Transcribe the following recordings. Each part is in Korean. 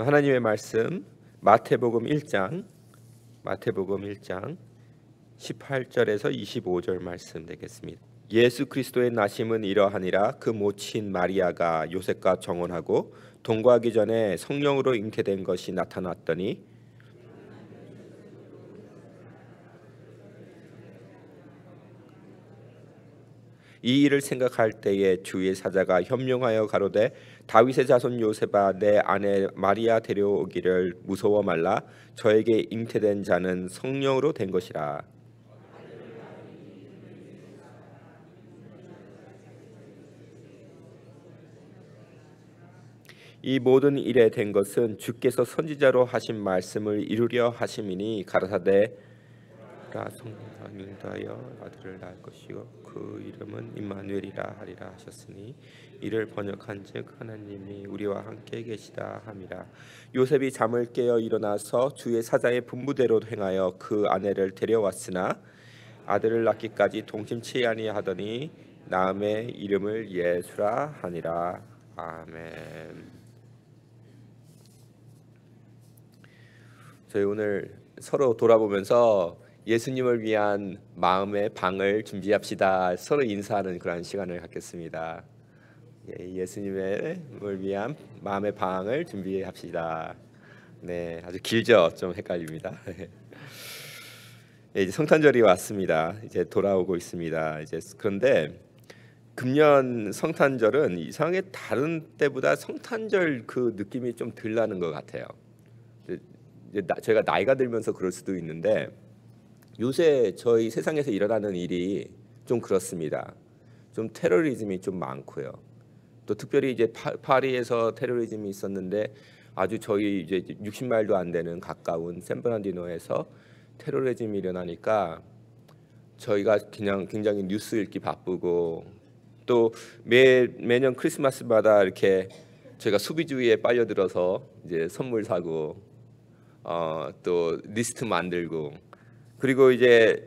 그 하나님의 말씀 마태복음 1장 마태복음 1장 18절에서 25절 말씀 되겠습니다. 예수 그리스도의 나심은 이러하니라 그 모친 마리아가 요셉과 정혼하고 동거하기 전에 성령으로 잉태된 것이 나타났더니 이 일을 생각할 때에 주의 사자가 현명하여 가로되 다윗의 자손 요셉아 내 아내 마리아 데려오기를 무서워 말라 저에게 잉태된 자는 성령으로 된 것이라 이 모든 일에 된 것은 주께서 선지자로 하신 말씀을 이루려 하심이니 가라사대 성령과 밀도하여 아들을 낳을 것이요 그 이름은 임마누엘이라 하리라 하셨으니 이를 번역한즉 하나님이 우리와 함께 계시다 함이라 요셉이 잠을 깨어 일어나서 주의 사자의 분부대로 행하여 그 아내를 데려왔으나 아들을 낳기까지 동심치 아니하더니 남의 이름을 예수라 하니라 아멘. 저희 오늘 서로 돌아보면서 예수님을 위한 마음의 방을 준비합시다. 서로 인사하는 그런 시간을 갖겠습니다. 예, 수님을 위한 마음의 방을 준비합시다. 네, 아주 길죠. 좀 헷갈립니다. 예, 이제 성탄절이 왔습니다. 이제 돌아오고 있습니다. 이제 그런데 금년 성탄절은 이상하게 다른 때보다 성탄절 그 느낌이 좀덜 나는 것 같아요. 이제 나, 저희가 나이가 들면서 그럴 수도 있는데 요새 저희 세상에서 일어나는 일이 좀 그렇습니다. 좀 테러리즘이 좀 많고요. 또 특별히 이제 파, 리에서 테러리즘이 있었는데 아주 저희 이제 60마일도 안 되는 가까운 샌프란디노에서 테러리즘이 일어나니까 저희가 그냥 굉장히 뉴스 읽기 바쁘고 또 매 매년 크리스마스마다 이렇게 저희가 수비주의에 빨려들어서 이제 선물 사고 어, 또 리스트 만들고 그리고 이제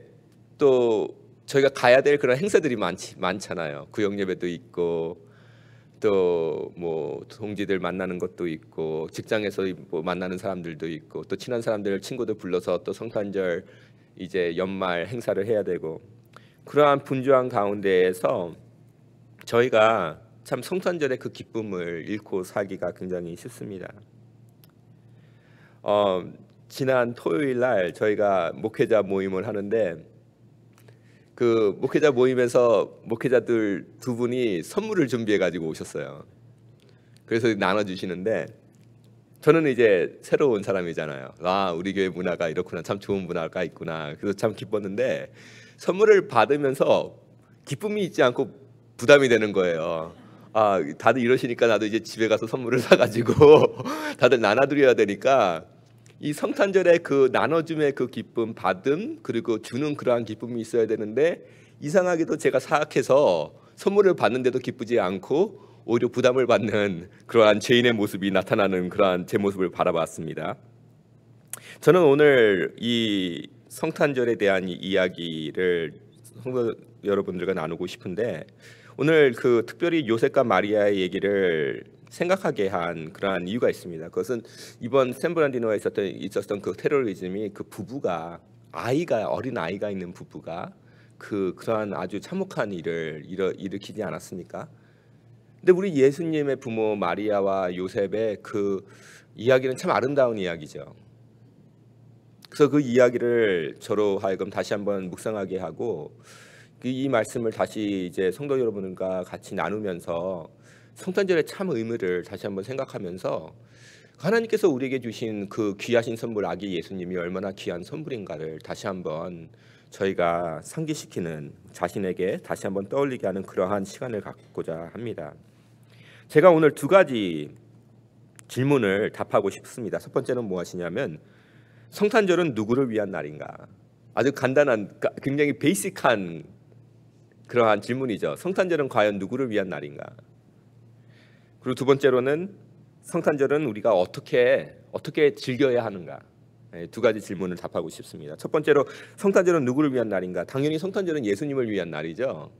또 저희가 가야 될 그런 행사들이 많지, 많잖아요. 구역 예배도 있고 또 뭐 동지들 만나는 것도 있고 직장에서 뭐 만나는 사람들도 있고 또 친한 사람들 친구들 불러서 또 성탄절 이제 연말 행사를 해야 되고 그러한 분주한 가운데에서 저희가 참 성탄절의 그 기쁨을 잃고 살기가 굉장히 쉽습니다. 어, 지난 토요일 날 저희가 목회자 모임을 하는데 그 목회자 모임에서 목회자들 두 분이 선물을 준비해 가지고 오셨어요. 그래서 나눠 주시는데 저는 이제 새로운 사람이잖아요. 아, 우리 교회 문화가 이렇구나. 참 좋은 문화가 있구나. 그래서 참 기뻤는데 선물을 받으면서 기쁨이 있지 않고 부담이 되는 거예요. 아, 다들 이러시니까 나도 이제 집에 가서 선물을 사가지고 다들 나눠드려야 되니까 이 성탄절에 그 나눠줌의 그 기쁨 받음 그리고 주는 그러한 기쁨이 있어야 되는데 이상하게도 제가 사악해서 선물을 받는데도 기쁘지 않고 오히려 부담을 받는 그러한 죄인의 모습이 나타나는 그러한 제 모습을 바라봤습니다. 저는 오늘 이 성탄절에 대한 이야기를 성도 여러분들과 나누고 싶은데 오늘 그 특별히 요셉과 마리아의 얘기를 생각하게 한 그러한 이유가 있습니다. 그것은 이번 샌브란디노에 있었던 있었던 그 테러리즘이 그 부부가 아이가 어린 아이가 있는 부부가 그 그러한 아주 참혹한 일을 일어, 일으키지 않았습니까? 근데 우리 예수님의 부모 마리아와 요셉의 그 이야기는 참 아름다운 이야기죠. 그래서 그 이야기를 저로 하여금 다시 한번 묵상하게 하고 그 이 말씀을 다시 이제 성도 여러분과 같이 나누면서 성탄절의 참 의미를 다시 한번 생각하면서 하나님께서 우리에게 주신 그 귀하신 선물 아기 예수님이 얼마나 귀한 선물인가를 다시 한번 저희가 상기시키는 자신에게 다시 한번 떠올리게 하는 그러한 시간을 갖고자 합니다. 제가 오늘 두 가지 질문을 답하고 싶습니다. 첫 번째는 무엇이냐면 뭐 성탄절은 누구를 위한 날인가? 아주 간단한 굉장히 베이직한 그러한 질문이죠. 성탄절은 과연 누구를 위한 날인가? 그리고 두 번째로는 성탄절은 우리가 어떻게 어떻게 즐겨야 하는가 예, 두 가지 질문을 답하고 싶습니다. 첫 번째로 성탄절은 누구를 위한 날인가? 당연히 성탄절은 예수님을 위한 날이죠.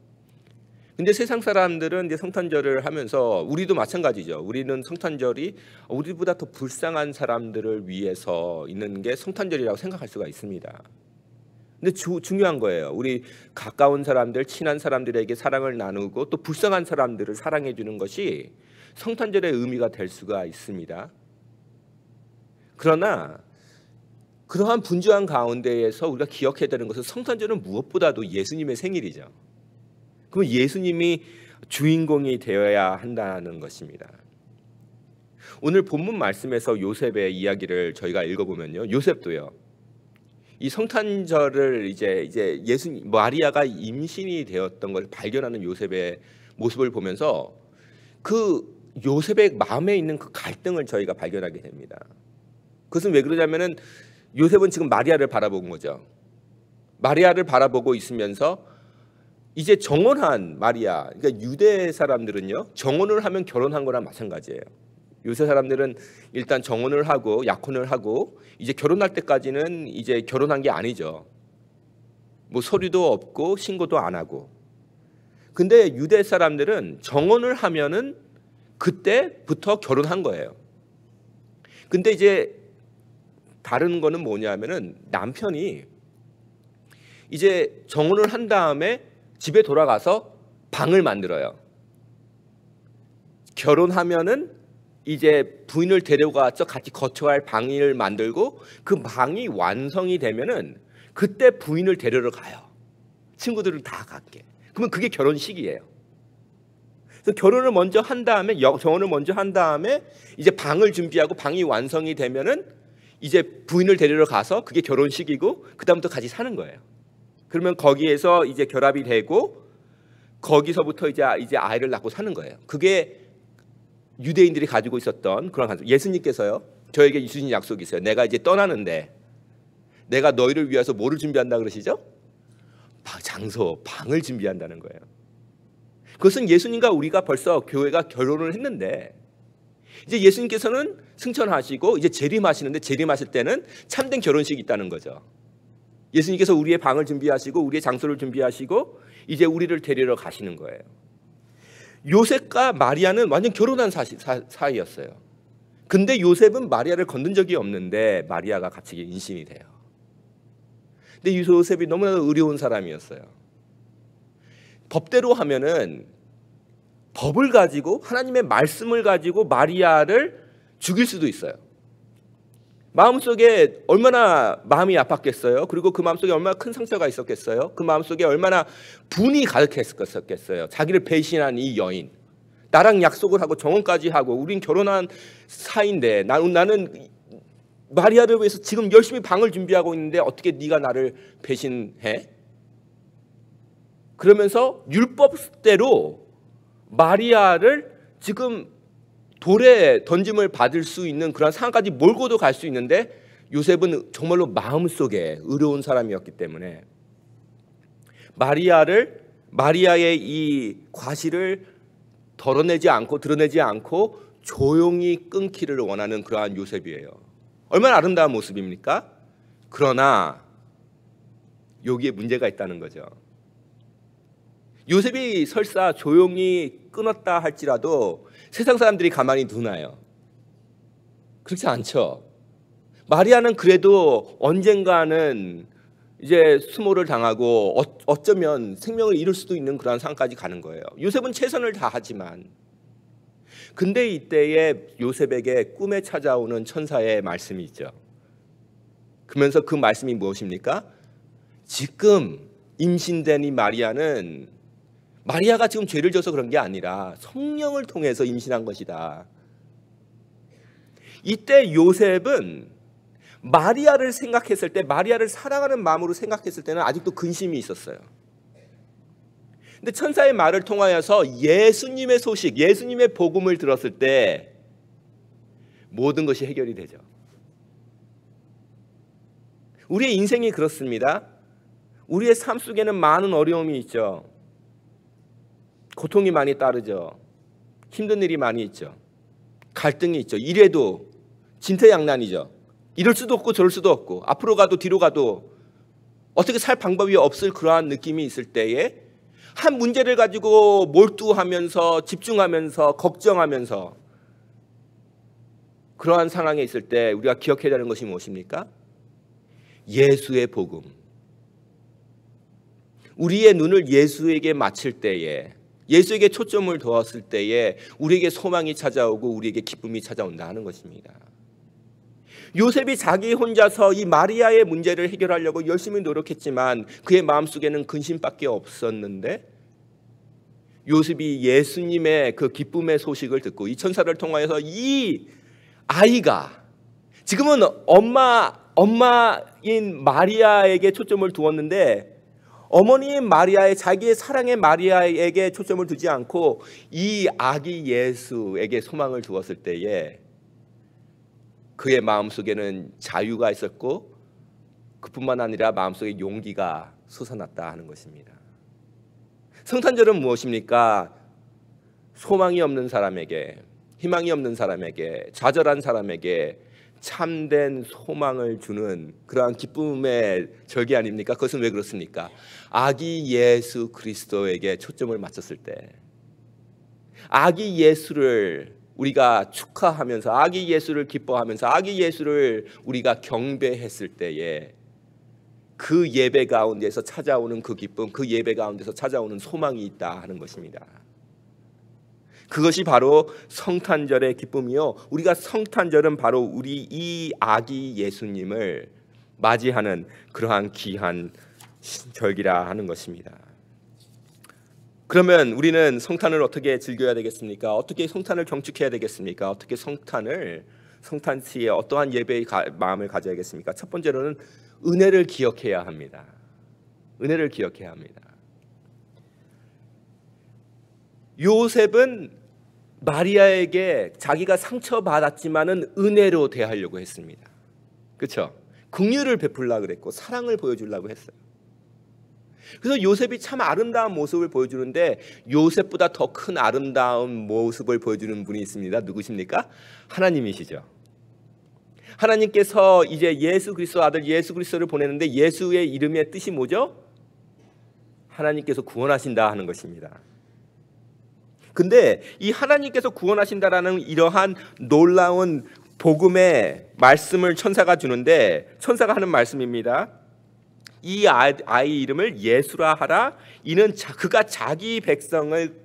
근데 세상 사람들은 이제 성탄절을 하면서 우리도 마찬가지죠. 우리는 성탄절이 우리보다 더 불쌍한 사람들을 위해서 있는 게 성탄절이라고 생각할 수가 있습니다. 근데 주, 중요한 거예요. 우리 가까운 사람들, 친한 사람들에게 사랑을 나누고 또 불쌍한 사람들을 사랑해 주는 것이 성탄절의 의미가 될 수가 있습니다. 그러나 그러한 분주한 가운데에서 우리가 기억해야 되는 것은 성탄절은 무엇보다도 예수님의 생일이죠. 그럼 예수님이 주인공이 되어야 한다는 것입니다. 오늘 본문 말씀에서 요셉의 이야기를 저희가 읽어보면요, 요셉도요. 이 성탄절을 이제 이제 예수 마리아가 임신이 되었던 걸 발견하는 요셉의 모습을 보면서 그 요셉의 마음에 있는 그 갈등을 저희가 발견하게 됩니다. 그것은 왜 그러냐면은 요셉은 지금 마리아를 바라본 거죠. 마리아를 바라보고 있으면서 이제 정혼한 마리아, 그러니까 유대 사람들은요, 정혼을 하면 결혼한 거랑 마찬가지예요. 요새 사람들은 일단 정혼을 하고 약혼을 하고 이제 결혼할 때까지는 이제 결혼한 게 아니죠. 뭐 서류도 없고 신고도 안 하고. 근데 유대 사람들은 정혼을 하면은 그때부터 결혼한 거예요. 근데 이제 다른 거는 뭐냐면은 남편이 이제 정혼을 한 다음에 집에 돌아가서 방을 만들어요. 결혼하면은 이제 부인을 데려가서 같이 거쳐갈 방을 만들고 그 방이 완성이 되면은 그때 부인을 데려러 가요. 친구들을 다 갖게. 그러면 그게 결혼식이에요. 그래서 결혼을 먼저 한 다음에 정혼을 먼저 한 다음에 이제 방을 준비하고 방이 완성이 되면은 이제 부인을 데리러 가서 그게 결혼식이고 그다음부터 같이 사는 거예요. 그러면 거기에서 이제 결합이 되고 거기서부터 이제 아, 이제 아이를 낳고 사는 거예요. 그게 유대인들이 가지고 있었던 그런 관습. 예수님께서요. 저에게 주신 약속이있어요 내가 이제 떠나는데 내가 너희를 위해서 뭐를 준비한다 그러시죠? 장소, 방을 준비한다는 거예요. 그것은 예수님과 우리가 벌써 교회가 결혼을 했는데 이제 예수님께서는 승천하시고 이제 재림하시는데 재림하실 때는 참된 결혼식이 있다는 거죠. 예수님께서 우리의 방을 준비하시고 우리의 장소를 준비하시고 이제 우리를 데리러 가시는 거예요. 요셉과 마리아는 완전 결혼한 사시, 사, 사이였어요. 근데 요셉은 마리아를 건든 적이 없는데 마리아가 갑자기 인심이 돼요. 근데 요셉이 너무나도 의로운 사람이었어요. 법대로 하면은 법을 가지고 하나님의 말씀을 가지고 마리아를 죽일 수도 있어요. 마음속에 얼마나 마음이 아팠겠어요? 그리고 그 마음속에 얼마나 큰 상처가 있었겠어요? 그 마음속에 얼마나 분이 가득했었겠어요? 자기를 배신한 이 여인. 나랑 약속을 하고 정혼까지 하고 우린 결혼한 사이인데 나 나는 마리아를 위해서 지금 열심히 방을 준비하고 있는데 어떻게 네가 나를 배신해? 그러면서 율법대로 마리아를 지금 돌에 던짐을 받을 수 있는 그런 상황까지 몰고도 갈 수 있는데 요셉은 정말로 마음속에 의로운 사람이었기 때문에 마리아를 마리아의 이 과실을 덜어내지 않고 드러내지 않고 조용히 끊기를 원하는 그러한 요셉이에요. 얼마나 아름다운 모습입니까? 그러나 여기에 문제가 있다는 거죠. 요셉이 설사 조용히 끊었다 할지라도 세상 사람들이 가만히 두나요? 그렇지 않죠. 마리아는 그래도 언젠가는 이제 수모를 당하고 어, 어쩌면 생명을 잃을 수도 있는 그러한 상까지 가는 거예요. 요셉은 최선을 다하지만 근데 이때에 요셉에게 꿈에 찾아오는 천사의 말씀이 있죠. 그러면서 그 말씀이 무엇입니까? 지금 임신된 이 마리아는 마리아가 지금 죄를 져서 그런 게 아니라 성령을 통해서 임신한 것이다. 이때 요셉은 마리아를 생각했을 때 마리아를 사랑하는 마음으로 생각했을 때는 아직도 근심이 있었어요. 근데 천사의 말을 통하여서 예수님의 소식, 예수님의 복음을 들었을 때 모든 것이 해결이 되죠. 우리의 인생이 그렇습니다. 우리의 삶 속에는 많은 어려움이 있죠. 고통이 많이 따르죠. 힘든 일이 많이 있죠. 갈등이 있죠. 이래도 진퇴양난이죠. 이럴 수도 없고 저럴 수도 없고 앞으로 가도 뒤로 가도 어떻게 살 방법이 없을 그러한 느낌이 있을 때에 한 문제를 가지고 몰두하면서 집중하면서 걱정하면서 그러한 상황에 있을 때 우리가 기억해야 되는 것이 무엇입니까? 예수의 복음. 우리의 눈을 예수에게 맞출 때에 예수에게 초점을 두었을 때에 우리에게 소망이 찾아오고 우리에게 기쁨이 찾아온다 는 것입니다. 요셉이 자기 혼자서 이 마리아의 문제를 해결하려고 열심히 노력했지만 그의 마음속에는 근심밖에 없었는데 요셉이 예수님의 그 기쁨의 소식을 듣고 이 천사를 통하여서 이 아이가 지금은 엄마 엄마인 마리아에게 초점을 두었는데 어머니인 마리아의 자기의 사랑의 마리아에게 초점을 두지 않고 이 아기 예수에게 소망을 두었을 때에 그의 마음속에는 자유가 있었고 그뿐만 아니라 마음속에 용기가 솟아났다 하는 것입니다. 성탄절은 무엇입니까? 소망이 없는 사람에게, 희망이 없는 사람에게, 좌절한 사람에게 참된 소망을 주는 그러한 기쁨의 절기 아닙니까? 그것은 왜 그렇습니까? 아기 예수 그리스도에게 초점을 맞췄을 때 아기 예수를 우리가 축하하면서 아기 예수를 기뻐하면서 아기 예수를 우리가 경배했을 때에 그 예배 가운데서 찾아오는 그 기쁨, 그 예배 가운데서 찾아오는 소망이 있다 하는 것입니다. 그것이 바로 성탄절의 기쁨이요. 우리가 성탄절은 바로 우리 이 아기 예수님을 맞이하는 그러한 귀한 절기라 하는 것입니다. 그러면 우리는 성탄을 어떻게 즐겨야 되겠습니까? 어떻게 성탄을 경축해야 되겠습니까? 어떻게 성탄을 성탄시에 어떠한 예배의 가, 마음을 가져야겠습니까? 첫 번째로는 은혜를 기억해야 합니다. 은혜를 기억해야 합니다. 요셉은 마리아에게 자기가 상처받았지만은 은혜로 대하려고 했습니다. 그렇죠? 긍휼을 베풀라 그랬고 사랑을 보여주려고 했어요. 그래서 요셉이 참 아름다운 모습을 보여주는데 요셉보다 더 큰 아름다운 모습을 보여주는 분이 있습니다. 누구십니까? 하나님이시죠. 하나님께서 이제 예수 그리스도 아들 예수 그리스도를 보내는데 예수의 이름의 뜻이 뭐죠? 하나님께서 구원하신다 하는 것입니다. 근데 이 하나님께서 구원하신다라는 이러한 놀라운 복음의 말씀을 천사가 주는데 천사가 하는 말씀입니다. 이 아, 아이 이름을 예수라 하라 이는 그가 자기 백성을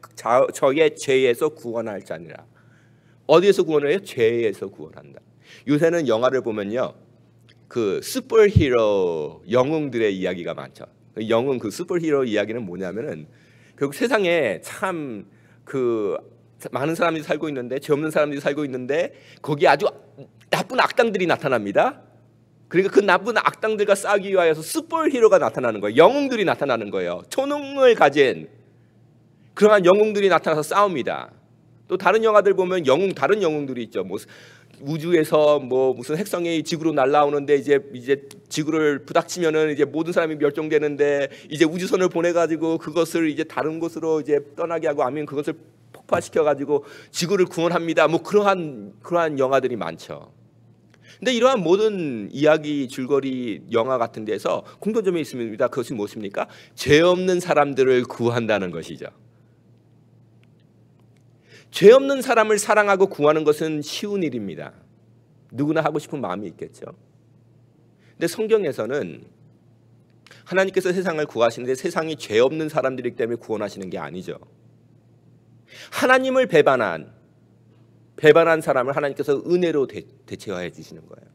저의 죄에서 구원할 자니라. 어디에서 구원을 해요? 죄에서 구원한다. 요새는 영화를 보면요. 그 슈퍼히로 영웅들의 이야기가 많죠. 그 영웅 그 슈퍼히로 이야기는 뭐냐면은 결국 세상에 참그 많은 사람들이 살고 있는데 죄 없는 사람들이 살고 있는데 거기 아주 나쁜 악당들이 나타납니다. 그러니까 그 나쁜 악당들과 싸기 위하서슈퍼히로가 나타나는 거예요. 영웅들이 나타나는 거예요. 초능을 가진 그러한 영웅들이 나타나서 싸웁니다. 또 다른 영화들 보면 영웅 다른 영웅들이 있죠. 뭐 우주에서 뭐 무슨 핵성이 지구로 날라오는데 이제 이제 지구를 부닥치면은 이제 모든 사람이 멸종되는데 이제 우주선을 보내 가지고 그것을 이제 다른 곳으로 이제 떠나게 하고 아니면 그것을 폭파시켜 가지고 지구를 구원합니다. 뭐 그러한 그러한 영화들이 많죠. 근데 이러한 모든 이야기 줄거리 영화 같은 데서 공통점이 있습니다. 그것이 무엇입니까? 죄 없는 사람들을 구한다는 것이죠. 죄 없는 사람을 사랑하고 구하는 것은 쉬운 일입니다. 누구나 하고 싶은 마음이 있겠죠. 근데 성경에서는 하나님께서 세상을 구하시는데 세상이 죄 없는 사람들이기 때문에 구원하시는 게 아니죠. 하나님을 배반한 배반한 사람을 하나님께서 은혜로 대, 체하 주시는 거예요.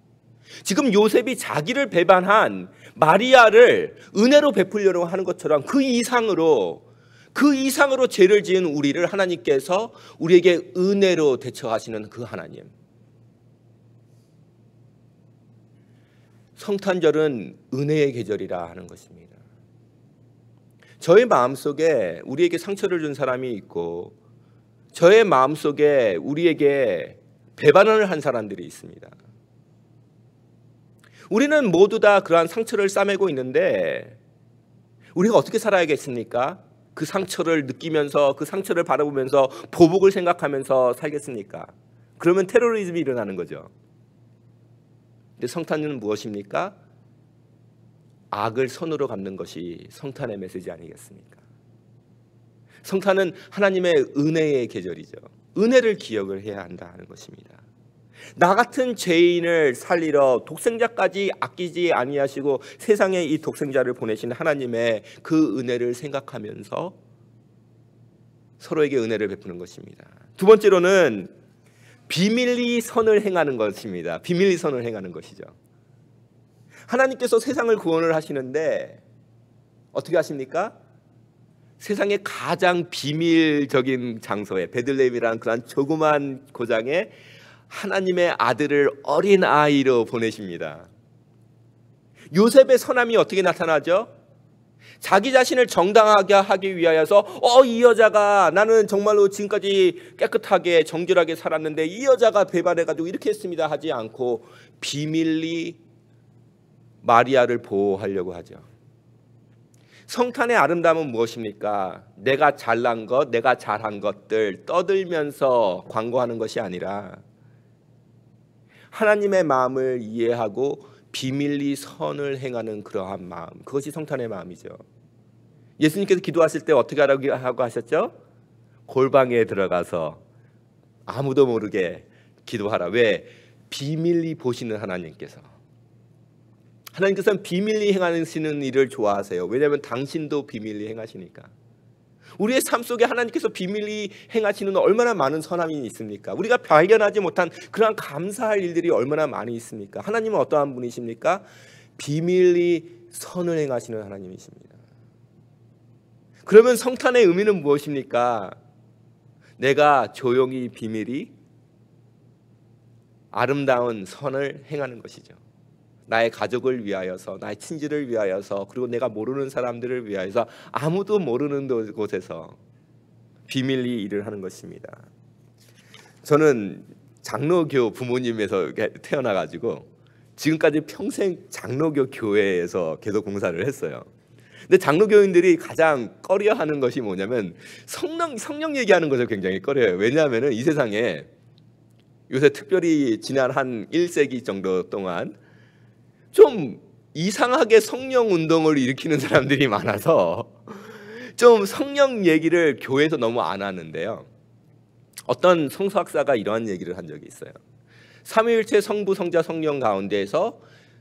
지금 요셉이 자기를 배반한 마리아를 은혜로 베풀려고 하는 것처럼 그 이상으로 그 이상으로 죄를 지은 우리를 하나님께서 우리에게 은혜로 대처하시는 그 하나님. 성탄절은 은혜의 계절이라 하는 것입니다. 저의 마음속에 우리에게 상처를 준 사람이 있고 저의 마음속에 우리에게 배반을 한 사람들이 있습니다. 우리는 모두 다 그러한 상처를 싸매고 있는데 우리가 어떻게 살아야겠습니까? 그 상처를 느끼면서 그 상처를 바라보면서 보복을 생각하면서 살겠습니까? 그러면 테러리즘이 일어나는 거죠. 근데 성탄은 무엇입니까? 악을 선으로 갚는 것이 성탄의 메시지 아니겠습니까? 성탄은 하나님의 은혜의 계절이죠. 은혜를 기억을 해야 한다는 것입니다. 나 같은 죄인을 살리러 독생자까지 아끼지 아니하시고 세상에 이 독생자를 보내신 하나님의 그 은혜를 생각하면서 서로에게 은혜를 베푸는 것입니다. 두 번째로는 비밀리 선을 행하는 것입니다. 비밀리 선을 행하는 것이죠. 하나님께서 세상을 구원을 하시는데 어떻게 하십니까? 세상의 가장 비밀적인 장소에 베들레헴이라는 그런 조그만 고장에 하나님의 아들을 어린 아이로 보내십니다. 요셉의 선함이 어떻게 나타나죠? 자기 자신을 정당하게 하기 위하여서 어 이 여자가 나는 정말로 지금까지 깨끗하게 정결하게 살았는데 이 여자가 배반해 가지고 이렇게 했습니다 하지 않고 비밀리 마리아를 보호하려고 하죠. 성탄의 아름다움은 무엇입니까? 내가 잘난 것, 내가 잘한 것들 떠들면서 광고하는 것이 아니라 하나님의 마음을 이해하고 비밀리 선을 행하는 그러한 마음. 그것이 성탄의 마음이죠. 예수님께서 기도하실 때 어떻게 하라고 하셨죠 골방에 들어가서 아무도 모르게 기도하라. 왜? 비밀리 보시는 하나님께서. 하나님께서는 비밀리 행하시는 일을 좋아하세요. 왜냐하면 당신도 비밀리 행하시니까. 우리의 삶 속에 하나님께서 비밀리 행하시는 얼마나 많은 선함이 있습니까? 우리가 발견하지 못한 그러한 감사할 일들이 얼마나 많이 있습니까? 하나님은 어떠한 분이십니까? 비밀리 선을 행하시는 하나님이십니다. 그러면 성탄의 의미는 무엇입니까? 내가 조용히 비밀이 아름다운 선을 행하는 것이죠. 나의 가족을 위하여서 나의 친지를 위하여서 그리고 내가 모르는 사람들을 위하여서 아무도 모르는 곳에서 비밀리 일을 하는 것입니다. 저는 장로교 부모님에서 태어나 가지고 지금까지 평생 장로교 교회에서 계속 공사를 했어요. 근데 장로교인들이 가장 꺼려하는 것이 뭐냐면 성령 성령 얘기하는 것을 굉장히 꺼려해요. 왜냐하면이 세상에 요새 특별히 지난 한 1세기 정도 동안 좀 이상하게 성령 운동을 일으키는 사람들이 많아서 좀 성령 얘기를 교회에서 너무 안 하는데요. 어떤 성서학사가 이러한 얘기를 한 적이 있어요. 삼위일체 성부 성자 성령 가운데에서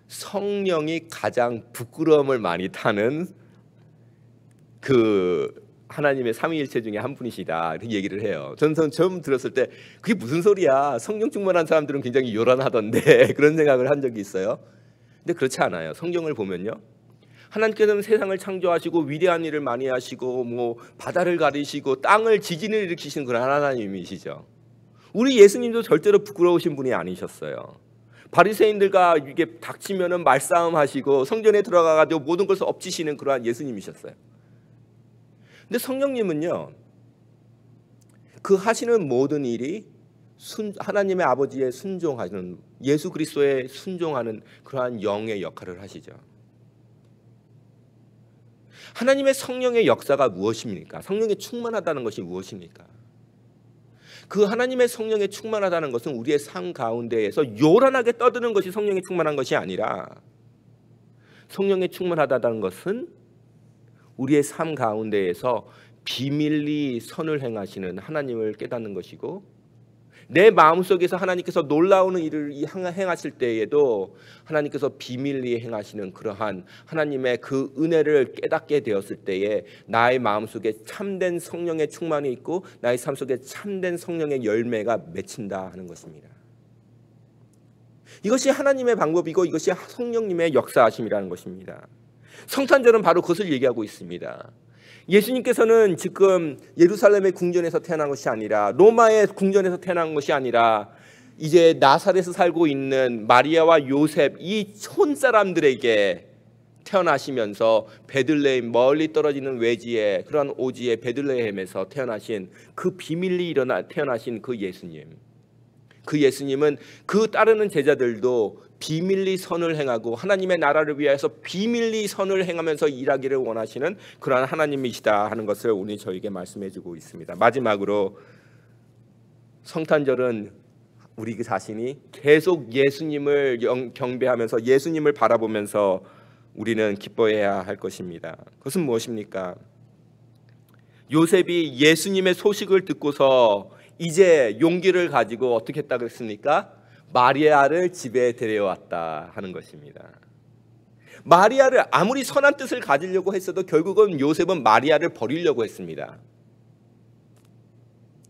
성령이 가장 부끄러움을 많이 타는 그 하나님의 삼위일체 중에 한 분이시다 이렇게 얘기를 해요. 전선 처음 들었을 때 그게 무슨 소리야? 성령 충만한 사람들은 굉장히 요란하던데 그런 생각을 한 적이 있어요. 근데 그렇지 않아요. 성경을 보면요. 하나님께서는 세상을 창조하시고 위대한 일을 많이 하시고 뭐 바다를 가리시고 땅을 지진을 일으키시는 그런 하나님이시죠. 우리 예수님도 절대로 부끄러우신 분이 아니셨어요. 바리새인들과 이게 닥치면은 말싸움하시고 성전에 들어가 가지고 모든 것을 엎치시는 그러한 예수님이셨어요. 근데 성령님은요. 그 하시는 모든 일이 순, 하나님의 아버지의 순종하는 예수 그리스도의 순종하는 그러한 영의 역할을 하시죠. 하나님의 성령의 역사가 무엇입니까? 성령에 충만하다는 것이 무엇입니까? 그 하나님의 성령에 충만하다는 것은 우리의 삶 가운데에서 요란하게 떠드는 것이 성령에 충만한 것이 아니라 성령에 충만하다는 것은 우리의 삶 가운데에서 비밀리 선을 행하시는 하나님을 깨닫는 것이고 내 마음속에서 하나님께서 놀라운 일을 행하실 때에도 하나님께서 비밀리에 행하시는 그러한 하나님의 그 은혜를 깨닫게 되었을 때에 나의 마음속에 참된 성령의 충만이 있고 나의 삶 속에 참된 성령의 열매가 맺힌다 하는 것입니다. 이것이 하나님의 방법이고 이것이 성령님의 역사하심이라는 것입니다. 성탄절은 바로 그것을 얘기하고 있습니다. 예수님께서는 지금 예루살렘의 궁전에서 태어난 것이 아니라 로마의 궁전에서 태어난 것이 아니라 이제 나사렛에 서 살고 있는 마리아와 요셉 이촌 사람들에게 태어나시면서 베들레헴 멀리 떨어지는 외지에 그러한 오지의 베들레헴에서 태어나신 그 비밀리 일어나 태어나신 그 예수님. 그 예수님은 그 따르는 제자들도 비밀리 선을 행하고 하나님의 나라를 위하여서 비밀리 선을 행하면서 일하기를 원하시는 그러한 하나님이시다 하는 것을 오늘 저에게 말씀해주고 있습니다. 마지막으로 성탄절은 우리 그 자신이 계속 예수님을 경배하면서 예수님을 바라보면서 우리는 기뻐해야 할 것입니다. 그것은 무엇입니까? 요셉이 예수님의 소식을 듣고서 이제 용기를 가지고 어떻게 했다 그랬습니까? 마리아를 집에 데려왔다 하는 것입니다. 마리아를 아무리 선한 뜻을 가지려고 했어도 결국은 요셉은 마리아를 버리려고 했습니다.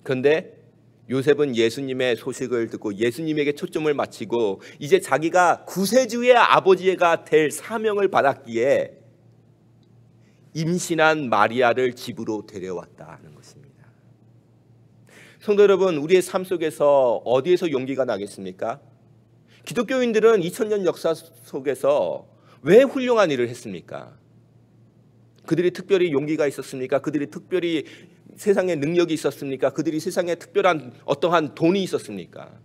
그런데 요셉은 예수님의 소식을 듣고 예수님에게 초점을 맞추고 이제 자기가 구세주의 아버지가 될 사명을 받았기에 임신한 마리아를 집으로 데려왔다 하는 것입니다. 성도 여러분, 우리의 삶 속에서 어디에서 용기가 나겠습니까? 기독교인들은 2000년 역사 속에서 왜 훌륭한 일을 했습니까? 그들이 특별히 용기가 있었습니까? 그들이 특별히 세상에 능력이 있었습니까? 그들이 세상에 특별한 어떠한 돈이 있었습니까?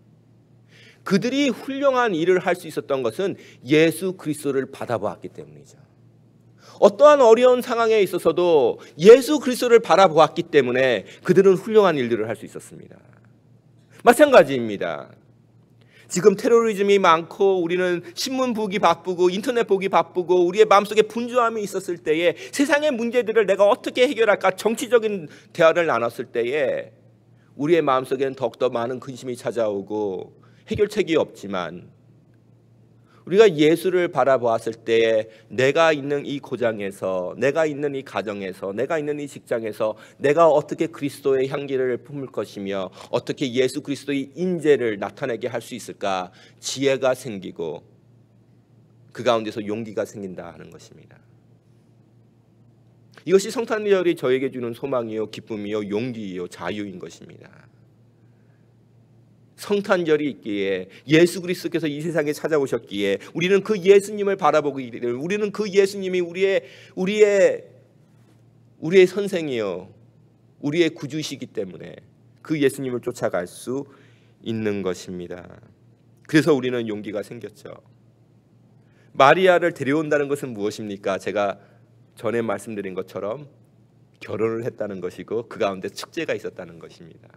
그들이 훌륭한 일을 할 수 있었던 것은 예수 그리스도를 받아보았기 때문이죠. 어떠한 어려운 상황에 있어서도 예수 그리스도를 바라보았기 때문에 그들은 훌륭한 일들을 할 수 있었습니다. 마찬가지입니다. 지금 테러리즘이 많고 우리는 신문 보기 바쁘고 인터넷 보기 바쁘고 우리의 마음속에 분주함이 있었을 때에 세상의 문제들을 내가 어떻게 해결할까 정치적인 대화를 나눴을 때에 우리의 마음속에는 더욱더 많은 근심이 찾아오고 해결책이 없지만 우리가 예수를 바라보았을 때에 내가 있는 이 고장에서 내가 있는 이 가정에서 내가 있는 이 직장에서 내가 어떻게 그리스도의 향기를 품을 것이며 어떻게 예수 그리스도의 인재를 나타내게 할 수 있을까 지혜가 생기고 그 가운데서 용기가 생긴다 하는 것입니다. 이것이 성탄절이 저에게 주는 소망이요 기쁨이요 용기이요 자유인 것입니다. 성탄절이 있기에 예수 그리스도께서 이 세상에 찾아오셨기에 우리는 그 예수님을 바라보고 이르 우리는 그 예수님이 우리의 우리의 우리의 선생이요 우리의 구주시기 때문에 그 예수님을 쫓아갈 수 있는 것입니다. 그래서 우리는 용기가 생겼죠. 마리아를 데려온다는 것은 무엇입니까? 제가 전에 말씀드린 것처럼 결혼을 했다는 것이고 그 가운데 축제가 있었다는 것입니다.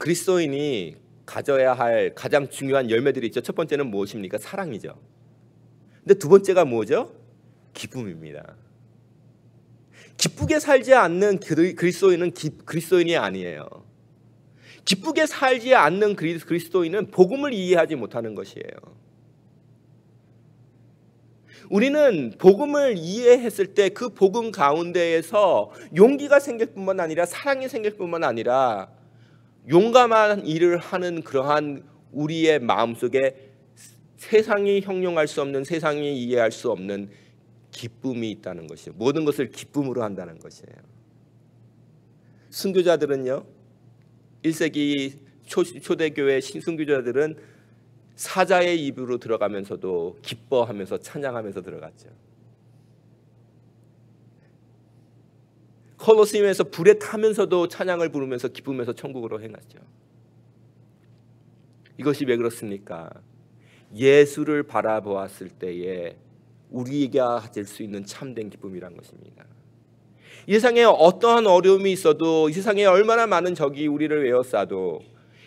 그리스도인이 가져야 할 가장 중요한 열매들이 있죠. 첫 번째는 무엇입니까? 사랑이죠. 근데 두 번째가 뭐죠? 기쁨입니다. 기쁘게 살지 않는 그리스도인은 기, 그리스도인이 아니에요. 기쁘게 살지 않는 그리스도인은 복음을 이해하지 못하는 것이에요. 우리는 복음을 이해했을 때 그 복음 가운데에서 용기가 생길 뿐만 아니라 사랑이 생길 뿐만 아니라 용감한 일을 하는 그러한 우리의 마음속에 세상이 형용할 수 없는 세상이 이해할 수 없는 기쁨이 있다는 것이에요. 모든 것을 기쁨으로 한다는 것이에요. 순교자들은요. 1세기 초, 초대교회 신순교자들은 사자의 입으로 들어가면서도 기뻐하면서 찬양하면서 들어갔죠. 콜로세움에서 불에 타면서도 찬양을 부르면서 기쁨에서 천국으로 행하죠. 이것이 왜 그렇습니까? 예수를 바라보았을 때에 우리가 가질 수 있는 참된 기쁨이란 것입니다. 이 세상에 어떠한 어려움이 있어도 이 세상에 얼마나 많은 적이 우리를 외워싸도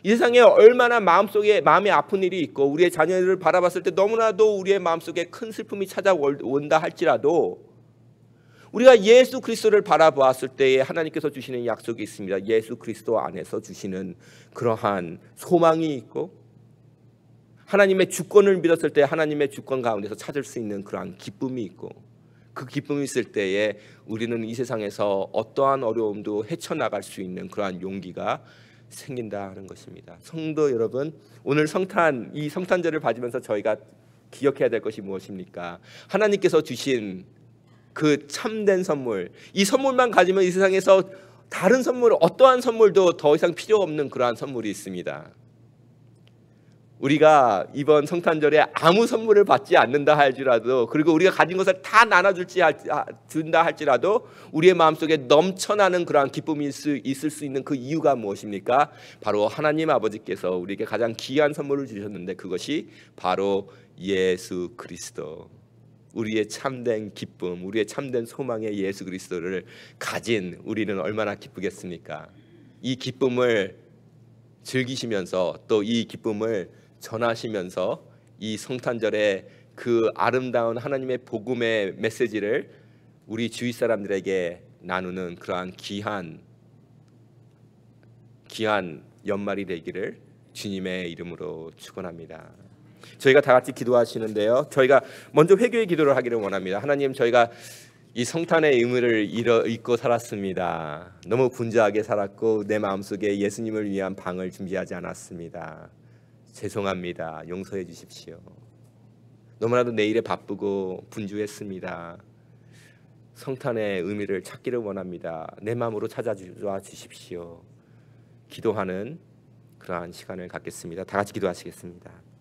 이 세상에 얼마나 마음속에 마음이 아픈 일이 있고 우리의 자녀를 바라봤을 때 너무나도 우리의 마음속에 큰 슬픔이 찾아온다 할지라도 우리가 예수 그리스도를 바라보았을 때에 하나님께서 주시는 약속이 있습니다. 예수 그리스도 안에서 주시는 그러한 소망이 있고 하나님의 주권을 믿었을 때 하나님의 주권 가운데서 찾을 수 있는 그러한 기쁨이 있고 그 기쁨이 있을 때에 우리는 이 세상에서 어떠한 어려움도 헤쳐나갈 수 있는 그러한 용기가 생긴다는 것입니다. 성도 여러분, 오늘 성탄 이 성탄절을 맞으면서 저희가 기억해야 될 것이 무엇입니까? 하나님께서 주신 그 참된 선물. 이 선물만 가지면 이 세상에서 다른 선물, 어떠한 선물도 더 이상 필요 없는 그러한 선물이 있습니다. 우리가 이번 성탄절에 아무 선물을 받지 않는다 할지라도 그리고 우리가 가진 것을 다 나눠줄지 아, 준다 할지라도 우리의 마음속에 넘쳐나는 그러한 기쁨이 있을 수 있는 그 이유가 무엇입니까? 바로 하나님 아버지께서 우리에게 가장 귀한 선물을 주셨는데 그것이 바로 예수 그리스도 우리의 참된 기쁨, 우리의 참된 소망의 예수 그리스도를 가진 우리는 얼마나 기쁘겠습니까? 이 기쁨을 즐기시면서 또 이 기쁨을 전하시면서 이 성탄절에 그 아름다운 하나님의 복음의 메시지를 우리 주위 사람들에게 나누는 그러한 귀한 귀한 연말이 되기를 주님의 이름으로 축원합니다. 저희가 다 같이 기도하시는데요. 저희가 먼저 회개의 기도를 하기를 원합니다. 하나님 저희가 이 성탄의 의무를 잊고 살았습니다. 너무 분주하게 살았고 내 마음속에 예수님을 위한 방을 준비하지 않았습니다. 죄송합니다. 용서해 주십시오. 너무나도 내일에 바쁘고 분주했습니다. 성탄의 의미를 찾기를 원합니다. 내 마음으로 찾아주와 주십시오. 기도하는 그러한 시간을 갖겠습니다. 다 같이 기도하시겠습니다.